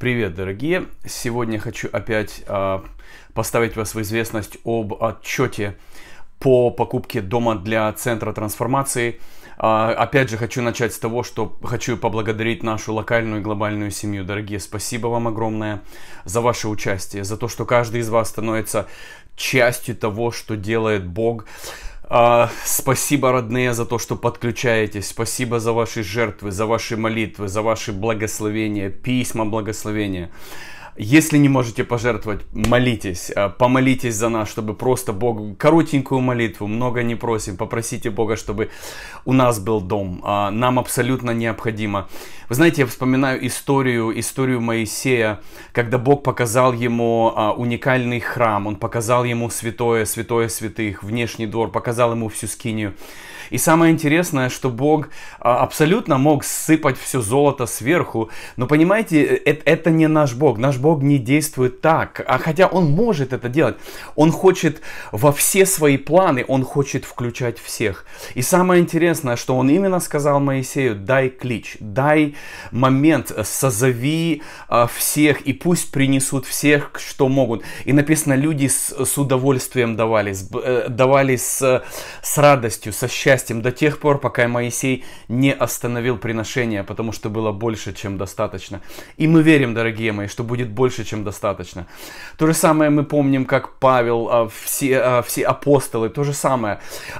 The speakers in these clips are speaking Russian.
Привет, дорогие! Сегодня хочу опять э, поставить вас в известность об отчете по покупке дома для центра трансформации. Э, опять же, хочу начать с того, что хочу поблагодарить нашу локальную и глобальную семью. Дорогие, спасибо вам огромное за ваше участие, за то, что каждый из вас становится частью того, что делает Бог а, спасибо, родные, за то, что подключаетесь. Спасибо за ваши жертвы, за ваши молитвы, за ваши благословения, письма благословения. Если не можете пожертвовать, молитесь, э, помолитесь за нас, чтобы просто Бог, коротенькую молитву, много не просим, попросите Бога, чтобы у нас был дом, а, нам абсолютно необходимо. Вы знаете, я вспоминаю историю, историю Моисея, когда Бог показал ему а, уникальный храм, он показал ему святое, святое святых, внешний двор, показал ему всю скинию. И самое интересное, что Бог а, абсолютно мог сыпать все золото сверху, но понимаете, это, э, это не наш Бог. Наш Бог не действует так, а хотя Он может это делать. Он хочет во все свои планы, Он хочет включать всех. И самое интересное, что Он именно сказал Моисею, дай клич, дай момент, созови а, всех и пусть принесут всех, что могут. И написано, люди с, с удовольствием давали, с, э, давали с, с радостью, со счастьем несчастьем до тех пор, пока Моисей не остановил приношение, потому что было больше, чем достаточно. И мы верим, дорогие мои, что будет больше, чем достаточно. То же самое мы помним, как Павел, а, все, а, все апостолы, то же самое.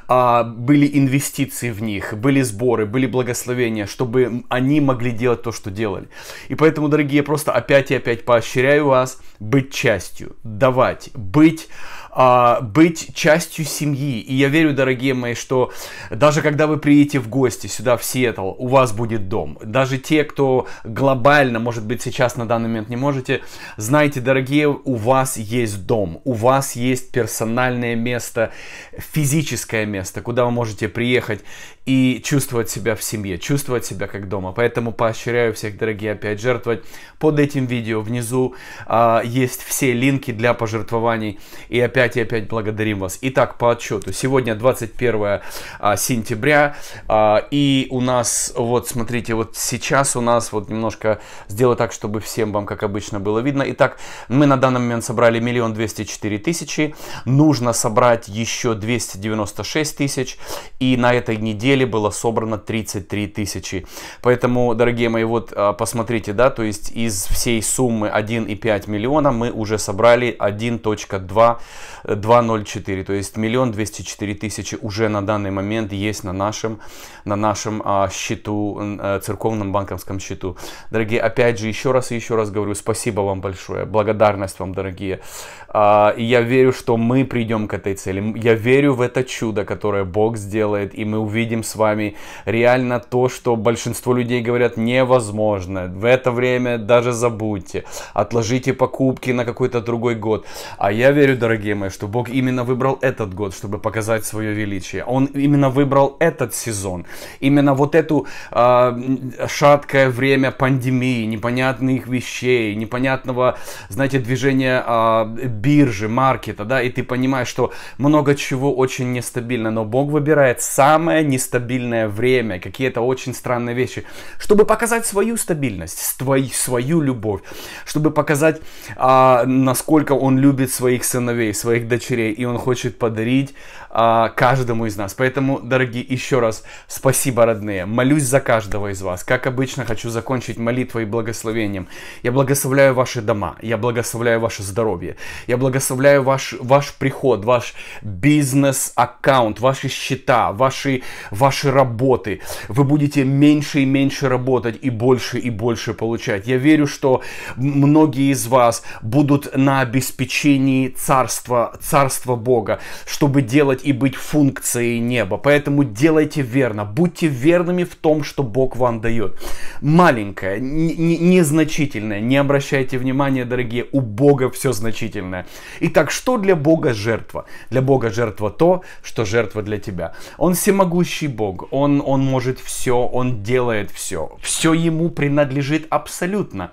А, были инвестиции в них, были сборы, были благословения, чтобы они могли делать то, что делали. И поэтому, дорогие, просто опять и опять поощряю вас быть частью, давать, быть а, быть частью семьи. И я верю, дорогие мои, что даже когда вы приедете в гости сюда, в Сиэтл, у вас будет дом. Даже те, кто глобально, может быть, сейчас на данный момент не можете, знайте, дорогие, у вас есть дом, у вас есть персональное место, физическое место, куда вы можете приехать и чувствовать себя в семье, чувствовать себя как дома. Поэтому поощряю всех, дорогие, опять жертвовать. Под этим видео внизу а, есть все линки для пожертвований. И опять опять и опять благодарим вас. Итак, по отчету. Сегодня 21 а, сентября, а, и у нас, вот смотрите, вот сейчас у нас вот немножко сделаю так, чтобы всем вам, как обычно, было видно. Итак, мы на данный момент собрали миллион двести четыре тысячи, нужно собрать еще 296 тысяч, и на этой неделе было собрано 33 тысячи. Поэтому, дорогие мои, вот а, посмотрите, да, то есть из всей суммы 1,5 миллиона мы уже собрали 1.2 204, то есть миллион двести четыре тысячи уже на данный момент есть на нашем, на нашем а, счету, а, церковном банковском счету. Дорогие, опять же, еще раз и еще раз говорю, спасибо вам большое, благодарность вам, дорогие. А, и я верю, что мы придем к этой цели. Я верю в это чудо, которое Бог сделает, и мы увидим с вами реально то, что большинство людей говорят невозможно. В это время даже забудьте, отложите покупки на какой-то другой год. А я верю, дорогие мои, понимаю, что Бог именно выбрал этот год, чтобы показать свое величие. Он именно выбрал этот сезон, именно вот эту э, шаткое время пандемии, непонятных вещей, непонятного, знаете, движения э, биржи, маркета, да, и ты понимаешь, что много чего очень нестабильно, но Бог выбирает самое нестабильное время, какие-то очень странные вещи, чтобы показать свою стабильность, твою, свою любовь, чтобы показать, э, насколько Он любит своих сыновей, своих своих дочерей, и Он хочет подарить а, каждому из нас. Поэтому, дорогие, еще раз спасибо, родные. Молюсь за каждого из вас. Как обычно, хочу закончить молитвой и благословением. Я благословляю ваши дома, я благословляю ваше здоровье, я благословляю ваш, ваш приход, ваш бизнес-аккаунт, ваши счета, ваши, ваши работы. Вы будете меньше и меньше работать и больше и больше получать. Я верю, что многие из вас будут на обеспечении Царства царство Бога, чтобы делать и быть функцией неба. Поэтому делайте верно, будьте верными в том, что Бог вам дает. Маленькое, незначительное, не обращайте внимания, дорогие, у Бога все значительное. Итак, что для Бога жертва? Для Бога жертва то, что жертва для тебя. Он всемогущий Бог, он, он может все, он делает все. Все ему принадлежит абсолютно.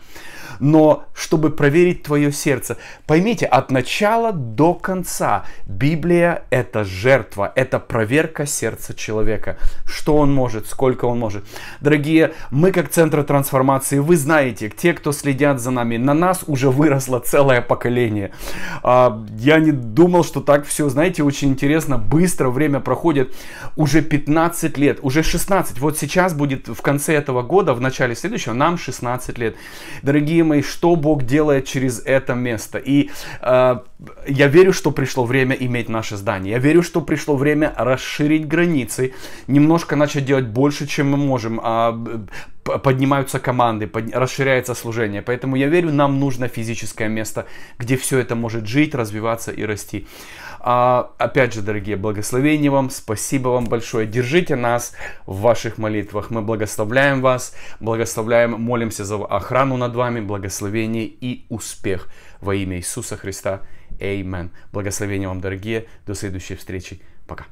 Но чтобы проверить твое сердце, поймите, от начала до конца. Библия – это жертва, это проверка сердца человека. Что он может, сколько он может. Дорогие, мы как Центр трансформации, вы знаете, те, кто следят за нами, на нас уже выросло целое поколение. А, я не думал, что так все, знаете, очень интересно, быстро время проходит. Уже 15 лет, уже 16, вот сейчас будет в конце этого года, в начале следующего, нам 16 лет. Дорогие мои, что Бог делает через это место? И э, я верю, что пришло время иметь наше здание. Я верю, что пришло время расширить границы, немножко начать делать больше, чем мы можем, а, поднимаются команды, под, расширяется служение. Поэтому я верю, нам нужно физическое место, где все это может жить, развиваться и расти. А, опять же, дорогие, благословение вам, спасибо вам большое. Держите нас в ваших молитвах. Мы благословляем вас, благословляем, молимся за охрану над вами, благословение и успех во имя Иисуса Христа. Amen. Благословение вам, дорогие. До следующей встречи. Пока.